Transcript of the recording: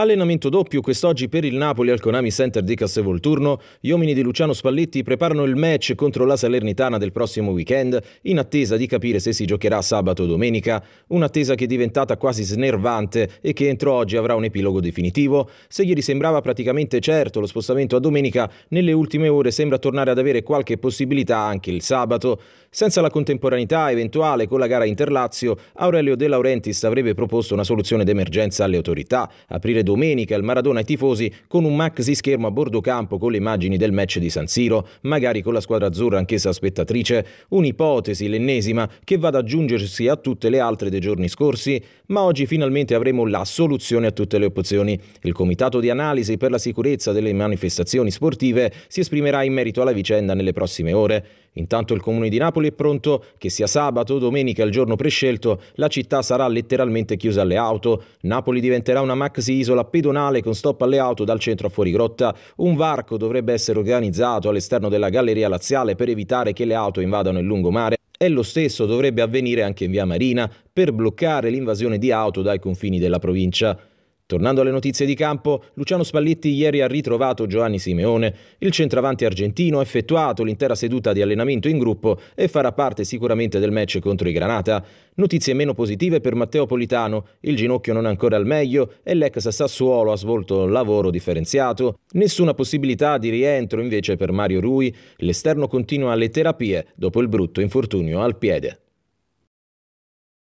Allenamento doppio quest'oggi per il Napoli al Konami Center di Cassevolturno. Gli uomini di Luciano Spalletti preparano il match contro la Salernitana del prossimo weekend in attesa di capire se si giocherà sabato o domenica. Un'attesa che è diventata quasi snervante e che entro oggi avrà un epilogo definitivo. Se ieri sembrava praticamente certo lo spostamento a domenica, nelle ultime ore sembra tornare ad avere qualche possibilità anche il sabato. Senza la contemporaneità eventuale con la gara Interlazio, Aurelio De Laurentiis avrebbe proposto una soluzione d'emergenza alle autorità, aprire domenica il Maradona ai tifosi con un maxi schermo a bordo campo con le immagini del match di San Siro, magari con la squadra azzurra anch'essa spettatrice, un'ipotesi, l'ennesima, che va ad aggiungersi a tutte le altre dei giorni scorsi, ma oggi finalmente avremo la soluzione a tutte le opzioni. Il Comitato di Analisi per la Sicurezza delle Manifestazioni Sportive si esprimerà in merito alla vicenda nelle prossime ore. Intanto il comune di Napoli è pronto che sia sabato o domenica il giorno prescelto, la città sarà letteralmente chiusa alle auto. Napoli diventerà una maxi isola pedonale con stop alle auto dal centro a fuori grotta. Un varco dovrebbe essere organizzato all'esterno della galleria laziale per evitare che le auto invadano il lungomare. E lo stesso dovrebbe avvenire anche in via Marina per bloccare l'invasione di auto dai confini della provincia. Tornando alle notizie di campo, Luciano Spalletti ieri ha ritrovato Giovanni Simeone. Il centravanti argentino ha effettuato l'intera seduta di allenamento in gruppo e farà parte sicuramente del match contro i Granata. Notizie meno positive per Matteo Politano, il ginocchio non è ancora al meglio e l'ex Sassuolo ha svolto un lavoro differenziato. Nessuna possibilità di rientro invece per Mario Rui, l'esterno continua le terapie dopo il brutto infortunio al piede.